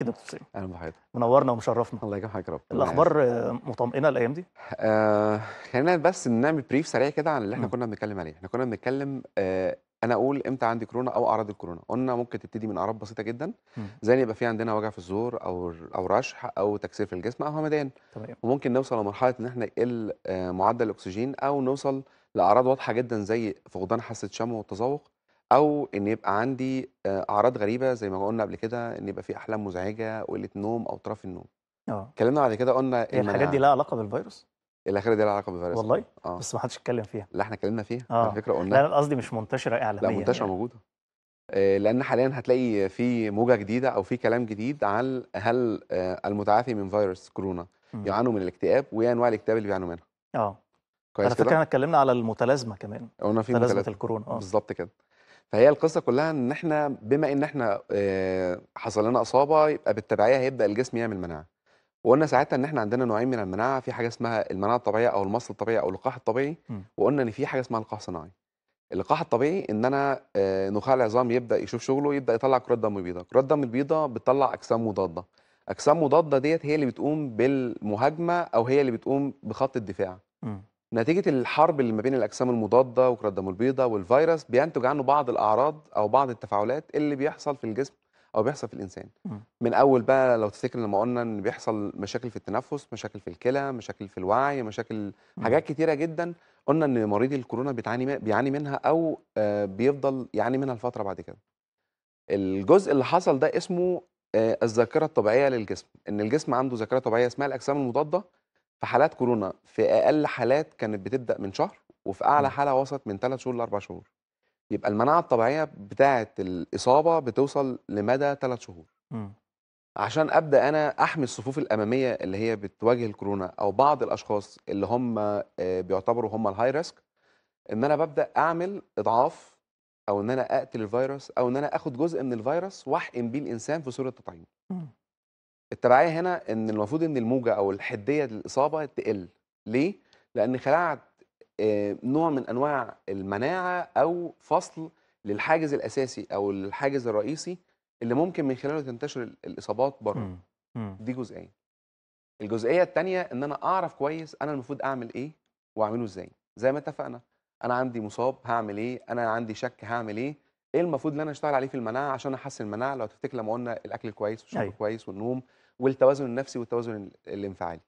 كده القصيم اهلا بحضرتك منورنا ومشرفنا الله يجمع حضرتك يا رب الاخبار مطمئنه الايام دي آه خلينا بس نعمل بريف سريع كده عن اللي احنا م. نعم. كنا بنتكلم عليه احنا كنا بنتكلم آه انا اقول امتى عندي كورونا او اعراض الكورونا قلنا ممكن تبتدي من اعراض بسيطه جدا م. زي ان يبقى في عندنا وجع في الزور او او رشح او تكسير في الجسم او همدان تمام وممكن نوصل لمرحله ان احنا يقل آه، معدل الاكسجين او نوصل لاعراض واضحه جدا زي فقدان حاسه شم والتذوق او ان يبقى عندي آه، اعراض غريبه زي ما قلنا قبل كده ان يبقى في احلام مزعجه وقله نوم او اضطراب النوم اه اتكلمنا بعد كده قلنا إيه الحاجات دي لها علاقه بالفيروس الاخيره دي لها علاقه بالفيروس والله آه. بس ما حدش اتكلم فيها لا احنا اتكلمنا فيها آه. على فكره قلنا لا انا قصدي مش منتشره اعلاميا لا منتشره يعني. موجوده آه، لان حاليا هتلاقي في موجه جديده او في كلام جديد عن هل آه، المتعافي من فيروس كورونا امم. يعانوا من الاكتئاب وايه انواع الاكتئاب اللي بيعانوا منها اه كويس على فكره احنا اتكلمنا على المتلازمه كمان قلنا في متلازمه الكورونا اه بالظبط كده فهي القصه كلها ان احنا بما ان احنا آه، حصل لنا اصابه يبقى بالتبعيه هيبدا الجسم يعمل مناعه وقلنا ساعتها ان احنا عندنا نوعين من المناعه في حاجه اسمها المناعه الطبيعيه او المصل الطبيعي او اللقاح الطبيعي م. وقلنا ان في حاجه اسمها لقاح صناعي اللقاح الطبيعي ان انا آه، نخاع العظام يبدا يشوف شغله يبدا يطلع كرات دم بيضاء كرات دم البيضاء بتطلع اجسام مضاده اجسام مضاده ديت هي اللي بتقوم بالمهاجمه او هي اللي بتقوم بخط الدفاع م. نتيجة الحرب اللي ما بين الأجسام المضادة وكرة الدم البيضاء والفيروس بينتج عنه بعض الأعراض أو بعض التفاعلات اللي بيحصل في الجسم أو بيحصل في الإنسان م. من أول بقى لو تفتكر لما قلنا إن بيحصل مشاكل في التنفس مشاكل في الكلى مشاكل في الوعي مشاكل م. حاجات كتيرة جدا قلنا إن مريض الكورونا بيتعاني بيعاني منها أو آه، بيفضل يعاني منها لفترة بعد كده الجزء اللي حصل ده اسمه آه، الذاكرة الطبيعية للجسم إن الجسم عنده ذاكرة طبيعية اسمها الأجسام المضادة في حالات كورونا في اقل حالات كانت بتبدا من شهر وفي اعلى إمم. حاله وصلت من ثلاث شهور لاربع شهور يبقى المناعه الطبيعيه بتاعه الاصابه بتوصل لمدى ثلاث شهور م. إمم. عشان ابدا انا احمي الصفوف الاماميه اللي هي بتواجه الكورونا او بعض الاشخاص اللي هم آه، بيعتبروا هم الهاي ريسك ان انا ببدا اعمل اضعاف او ان انا اقتل الفيروس او ان انا اخد جزء من الفيروس واحقن بيه الانسان في صوره تطعيم إمم. التبعيه هنا ان المفروض ان الموجه او الحديه للاصابه تقل ليه لان خلعت آه، نوع من انواع المناعه او فصل للحاجز الاساسي او الحاجز الرئيسي اللي ممكن من خلاله تنتشر الاصابات بره إمم، إمم. دي جزئيه الجزئيه الثانيه ان انا اعرف كويس انا المفروض اعمل ايه واعمله ازاي زي ما اتفقنا انا عندي مصاب هعمل ايه انا عندي شك هعمل ايه ايه المفروض ان انا اشتغل عليه في المناعه عشان احسن المناعه لو تفتكر لما قلنا الاكل كويس والشرب أيوه. كويس والنوم والتوازن النفسي والتوازن الانفعالي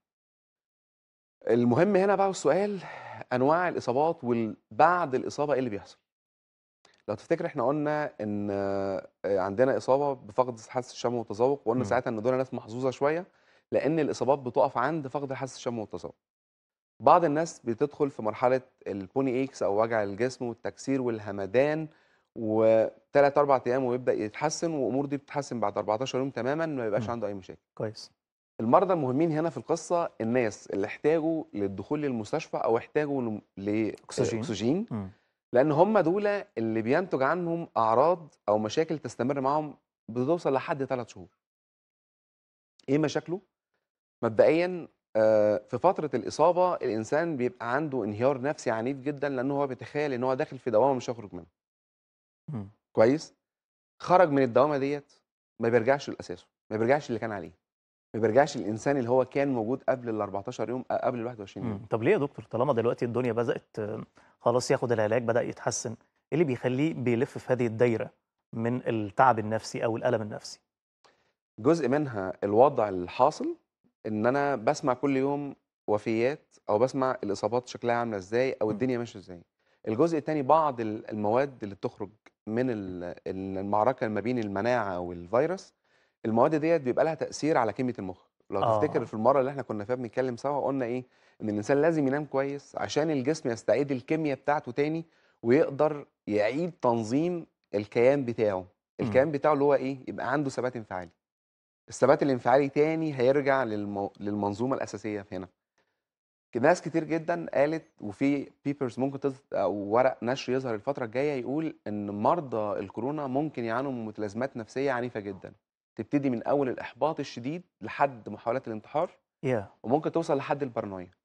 المهم هنا بقى السؤال انواع الاصابات وبعد الاصابه ايه اللي بيحصل لو تفتكر احنا قلنا ان آه، عندنا اصابه بفقد حاسه الشم والتذوق وقلنا إمم. ساعتها ان دول ناس محظوظه شويه لان الاصابات بتقف عند فقد حاسه الشم والتذوق بعض الناس بتدخل في مرحله البوني ايكس او وجع الجسم والتكسير والهمدان وثلاث اربع ايام ويبدا يتحسن وامور دي بتتحسن بعد 14 يوم تماما ما يبقاش عنده اي مشاكل كويس المرضى المهمين هنا في القصه الناس اللي احتاجوا للدخول للمستشفى او احتاجوا لاكسجين اكسجين لان هم دول اللي بينتج عنهم اعراض او مشاكل تستمر معاهم بتوصل لحد ثلاث شهور ايه مشاكله مبدئيا آه، في فترة الإصابة الإنسان بيبقى عنده انهيار نفسي عنيف جدا لأنه هو بيتخيل إن هو داخل في دوامة مش هيخرج منها. كويس خرج من الدوامه ديت ما بيرجعش لاساسه ما بيرجعش اللي كان عليه ما بيرجعش الانسان اللي هو كان موجود قبل ال 14 يوم آه، قبل ال 21 يوم طب ليه يا دكتور طالما دلوقتي الدنيا بدات خلاص ياخد العلاج بدا يتحسن ايه اللي بيخليه بيلف في هذه الدايره من التعب النفسي او الالم النفسي جزء منها الوضع الحاصل ان انا بسمع كل يوم وفيات او بسمع الاصابات شكلها عامله ازاي او الدنيا ماشيه ازاي الجزء الثاني بعض المواد اللي بتخرج من المعركه ما بين المناعه والفيروس المواد ديت بيبقى لها تاثير على كميه المخ لو تفتكر آه. في المره اللي احنا كنا فيها بنتكلم سوا قلنا ايه ان الانسان لازم ينام كويس عشان الجسم يستعيد الكيمياء بتاعته تاني ويقدر يعيد تنظيم الكيان بتاعه إمم. الكيان بتاعه اللي هو ايه يبقى عنده ثبات انفعالي الثبات الانفعالي تاني هيرجع للمو... للمنظومه الاساسيه هنا ناس كتير جدا قالت وفي بيبرز ممكن تظهر او ورق نشر يظهر الفتره الجايه يقول ان مرضى الكورونا ممكن يعانوا من متلازمات نفسيه عنيفه جدا تبتدي من اول الاحباط الشديد لحد محاولات الانتحار yeah. وممكن توصل لحد البارانويا